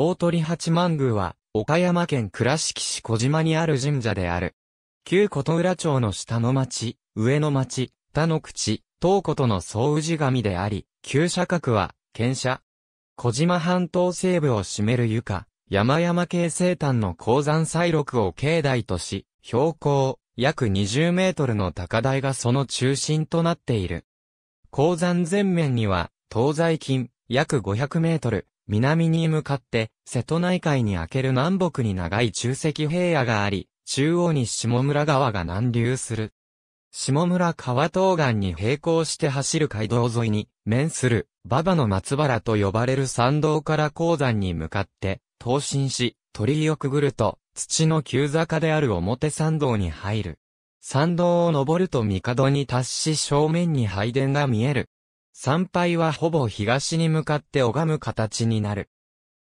大鳥八幡宮は、岡山県倉敷市小島にある神社である。旧琴浦町の下の町、上の町、田の口、東琴の総氏神であり、旧社格は、県社。小島半島西部を占める床、山々系西端の鉱山西麓を境内とし、標高、約20メートルの高台がその中心となっている。鉱山前面には、東西近、約500メートル、南に向かって、瀬戸内海に開ける南北に長い中石平野があり、中央に下村川が南流する。下村川東岸に並行して走る街道沿いに面する馬場の松原と呼ばれる山道から鉱山に向かって東進し鳥居をくぐると土の急坂である表参道に入る。参道を登ると帝に達し正面に拝殿が見える。参拝はほぼ東に向かって拝む形になる。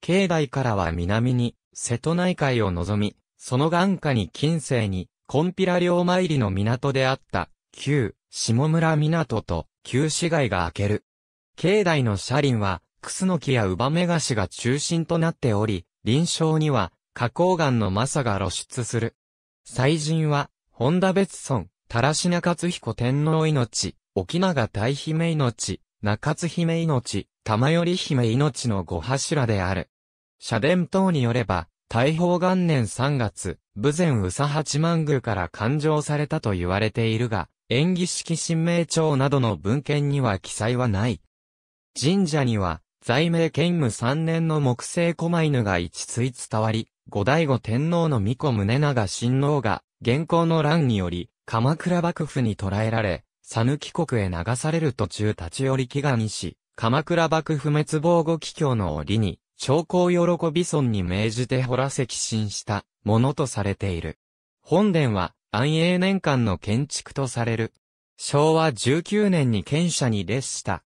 境内からは南に、瀬戸内海を望み、その眼下に近世に、コンピラ領参りの港であった、旧、下村港と、旧市街が開ける。境内の車輪は、クスノキやウバメガシが中心となっており、臨床には、花崗岩のマサが露出する。祭神は、本田別村、田良品勝彦天皇命、沖永大姫命、中津姫命、玉頼姫命の五柱である。社伝等によれば、大宝元年3月、武前宇佐八幡宮から勘定されたと言われているが、演技式神明帳などの文献には記載はない。神社には、在名兼務3年の木製狛犬が一対伝わり、後醍醐天皇の御子宗長親王が、現行の乱により、鎌倉幕府に捕らえられ、ぬき国へ流される途中立ち寄り祈願し、鎌倉幕府滅亡後帰郷の折に、将校喜び村に命じて掘ら石進したものとされている。本殿は安永年間の建築とされる。昭和19年に建社に列した。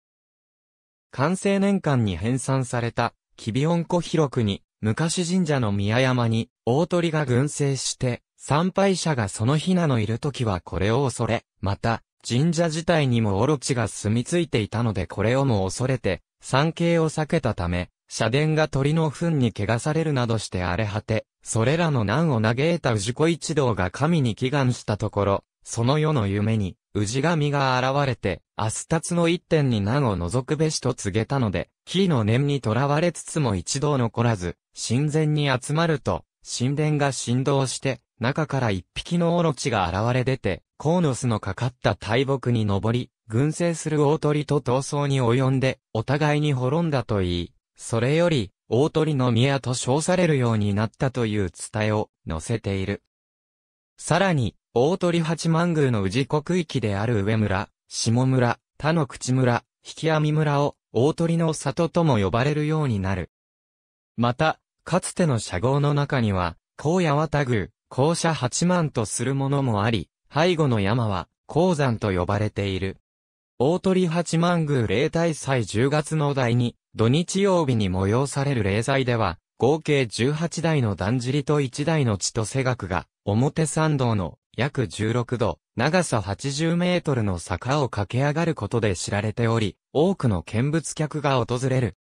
完成年間に編纂された、キビオンコ広くに、昔神社の宮山に、大鳥が群生して、参拝者がそのひなのいる時はこれを恐れ、また、神社自体にもオロチが住み着いていたのでこれをも恐れて、山系を避けたため、社殿が鳥の糞に汚されるなどして荒れ果て、それらの難を嘆いた氏子一同が神に祈願したところ、その世の夢に、氏神が現れて、アスタツの一点に難を除くべしと告げたので、火の念にとらわれつつも一同残らず、神前に集まると、神殿が振動して、中から一匹のオロチが現れ出て、コーノスのかかった大木に登り、群生する大鳥と闘争に及んで、お互いに滅んだと言い、それより、大鳥の宮と称されるようになったという伝えを載せている。さらに、大鳥八幡宮の宇治国域である上村、下村、他の口村、引き網村を、大鳥の里とも呼ばれるようになる。また、かつての社号の中には、高野綿宮、校舎八万とするものもあり、背後の山は、鉱山と呼ばれている。大鳥八幡宮霊大祭10月の台に、土日曜日に催される霊祭では、合計18台のだんじりと1台の千歳学が、表参道の約16度、長さ80メートルの坂を駆け上がることで知られており、多くの見物客が訪れる。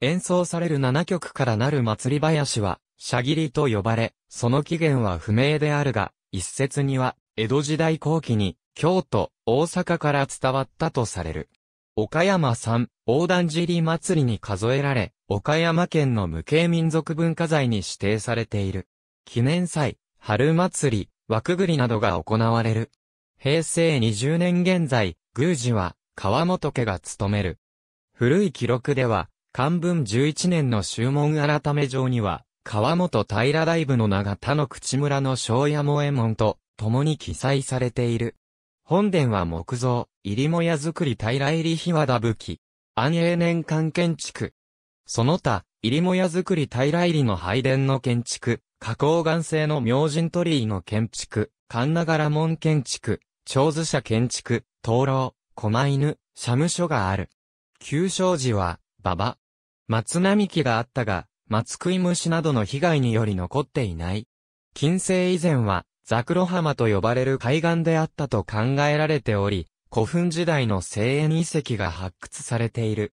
演奏される7曲からなる祭り林は、シャギリと呼ばれ、その起源は不明であるが、一説には、江戸時代後期に、京都、大阪から伝わったとされる。岡山産、大断尻祭りに数えられ、岡山県の無形民族文化財に指定されている。記念祭、春祭り、枠栗などが行われる。平成20年現在、宮司は、川本家が務める。古い記録では、漢文11年の修門改め上には、川本平大部の名が他の口村の庄屋萌え門と共に記載されている。本殿は木造、入母屋造り平入り日和田武器、安永年間建築。その他、入母屋造り平入りの拝殿の建築、花崗岩製の明神鳥居の建築、神長柄門建築、長寿社建築、灯籠、狛犬、社務所がある。旧正寺は、馬場。松並木があったが、松食い虫などの被害により残っていない。近世以前は、ザクロ浜と呼ばれる海岸であったと考えられており、古墳時代の聖園遺跡が発掘されている。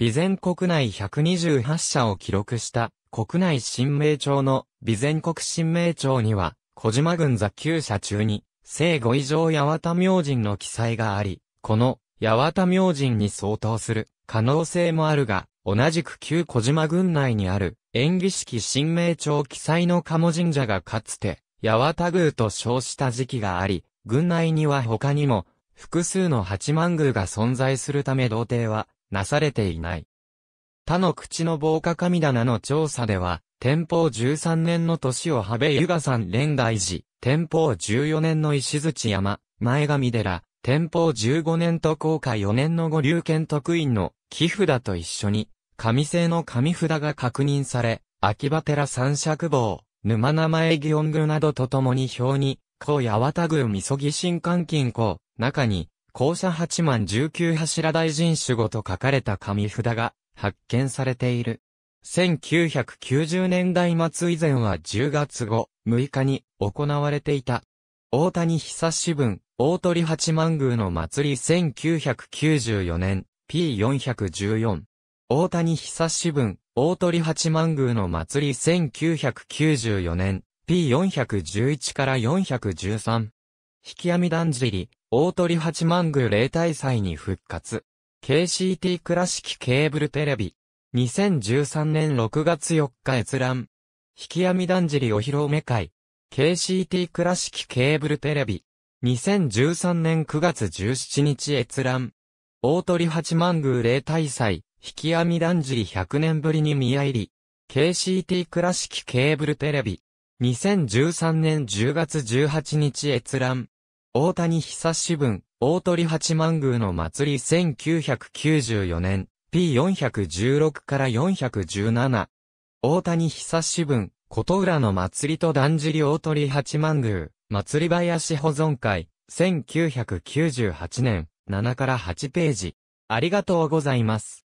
備前国内128社を記録した国内新名帳の備前国新名帳には、小島軍座旧社中に、聖五以上八幡明神の記載があり、この八幡明神に相当する可能性もあるが、同じく旧小島郡内にある、縁起式神明町記載の鴨神社がかつて、八幡宮と称した時期があり、郡内には他にも、複数の八幡宮が存在するため童貞は、なされていない。他の口の防火神棚の調査では、天保13年の年を羽部湯賀山蓮大寺、天保14年の石槌山、前上寺、天保15年と高悔4年の五流剣徳院の木札と一緒に、紙製の紙札が確認され、秋葉寺三尺坊、沼名前祇園宮などとともに表に、高八幡宮みそぎ新館金庫、中に、校舎八万十九柱大臣守護と書かれた紙札が発見されている。1990年代末以前は10月後、6日に行われていた。大谷久志文、大鳥八幡宮の祭り1994年、P414。大谷久志文、大鳥八幡宮の祭り1994年、P411 から413。引き網だんじり、大鳥八幡宮霊体祭に復活。KCT 倉敷ケーブルテレビ。2013年6月4日閲覧。引き網だんじりお披露目会。KCT 倉敷ケーブルテレビ。2013年9月17日閲覧。大鳥八幡宮霊体祭。引き網だんじり100年ぶりに宮入り。KCT 倉敷ケーブルテレビ。2013年10月18日閲覧。大谷久志文、大鳥八幡宮の祭り1994年、P416 から417。大谷久志文、琴浦の祭りとだんじり大鳥八幡宮、祭り林保存会、1998年、7から8ページ。ありがとうございます。